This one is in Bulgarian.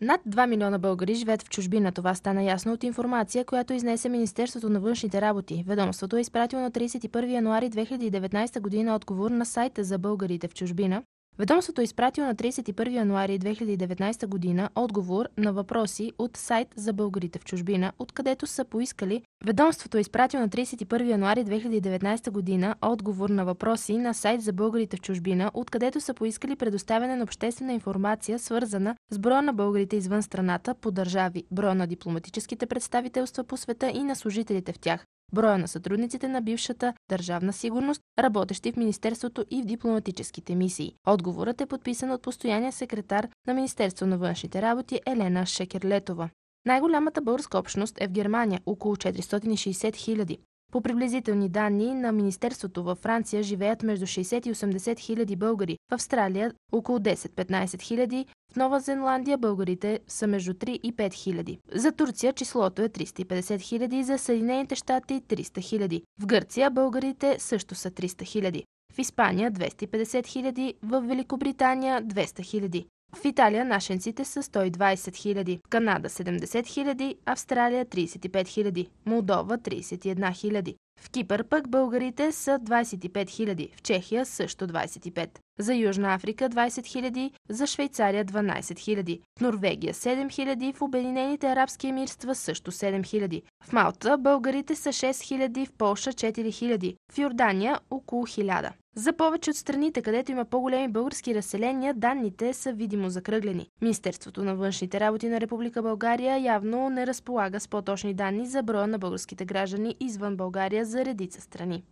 Над 2 милиона българи живеят в чужбина. Това стана ясно от информация, която изнесе Министерството на външните работи. Ведомството е изпратило на 31 януари 2019 година отговор на сайта за българите в чужбина, Ведомството е изпратило на 31 януари 2019 година отговор на въпроси от сайт за българите в чужбина, откъдето са поискали. Ведомството е изпратило на 31 януари 2019 година отговор на въпроси на сайт за българите в чужбина, откъдето са поискали предоставяне на обществена информация, свързана с броя на българите извън страната по държави, броя на дипломатическите представителства по света и на служителите в тях, броя на сътрудниците на бившата държавна сигурност, работещи в Министерството и в дипломатическите мисии. Отговорът е подписан от постоянния секретар на Министерство на външните работи Елена Шекерлетова. Най-голямата българска общност е в Германия, около 460 хиляди. По приблизителни данни на Министерството във Франция живеят между 60 и 80 хиляди българи, в Австралия около 10-15 хиляди, в Нова Зеландия българите са между 3 и 5 хиляди. За Турция числото е 350 хиляди, за Съединените щати 300 хиляди. В Гърция българите също са 300 хиляди. В Испания 250 хиляди, в Великобритания 200 хиляди. В Италия нашенците са 120 хиляди, Канада 70 хиляди, Австралия 35 хиляди, Молдова 31 хиляди. В Кипър пък българите са 25 хиляди, в Чехия също 25. За Южна Африка 20 хиляди, за Швейцария 12 хиляди, в Норвегия 7 хиляди, в Обединените арабски емирства също 7 хиляди. В Малта българите са 6 хиляди, в Полша 4 хиляди, в Йордания около 1000. За повече от страните, където има по-големи български разселения, данните са видимо закръглени. Министерството на външните работи на Република България явно не разполага с по-точни данни за броя на българските граждани извън България за редица страни.